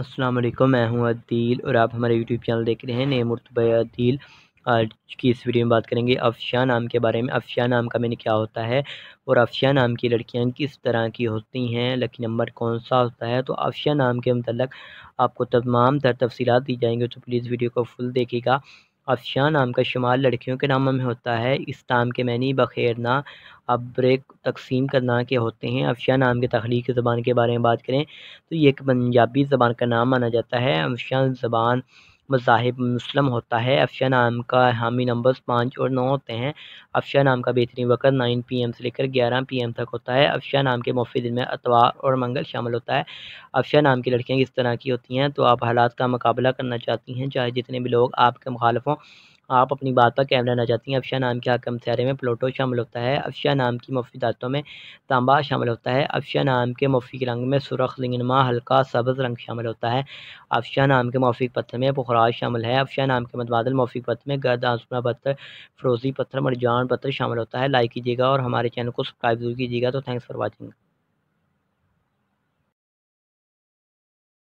अस्सलाम वालेकुम मैं हूं अदील और आप हमारे यूट्यूब चैनल देख रहे हैं नए मुरतबा अदील आज की इस वीडियो में बात करेंगे अफशा नाम के बारे में अफशा नाम का मैंने क्या होता है और अफशा नाम की लड़कियां किस तरह की होती हैं लकी नंबर कौन सा होता है तो अफशा नाम के मतलब आपको तमाम तर तफसीत दी जाएंगी तो प्लीज़ वीडियो को फुल देखेगा अफशा नाम का शुमार लड़कियों के नामों में होता है इस नाम के मैनी बखेरना अब्रेक तकसीम करना के होते हैं अफशा नाम के तख्लीक ज़बान के बारे में बात करें तो ये एक पंजाबी ज़बान का नाम माना जाता है अफशा ज़बान मज़ाहब मुस्लिम होता है अफशा नाम का हामी नंबर्स पाँच और नौ होते हैं अफशा नाम का बेहतरीन वक्त नाइन पी एम से लेकर ग्यारह पी एम तक होता है अफशा नाम के मुफी दिन में अतवा और मंगल शामिल होता है अफशा नाम की लड़कियाँ किस तरह की होती हैं तो आप हालात का मुकाबला करना चाहती हैं चाहे जितने भी लोग आपके मुखालफ हों आप अपनी बात पर कैमरा ना चाहती हैं अफशा नाम के हाकम सारे में प्लोटो शामिल होता है अफशा नाम की मफी दातों में तांबा शामिल होता है अफशा नाम के के रंग में सुरख लिंगनमा हल्का सब्ज़ रंग शामिल होता है अफशा नाम के मौफी पत्थर में पुखराज शामिल है अफशा नाम के मतबादल मौफी पत्थर में गर्द आंसुना पत्थर फ्रोज़ी पत्थर मरजान पत्थर शामिल होता है लाइक कीजिएगा और हमारे चैनल को सब्सक्राइब जरूर कीजिएगा तो थैंक्स फॉर वॉचिंग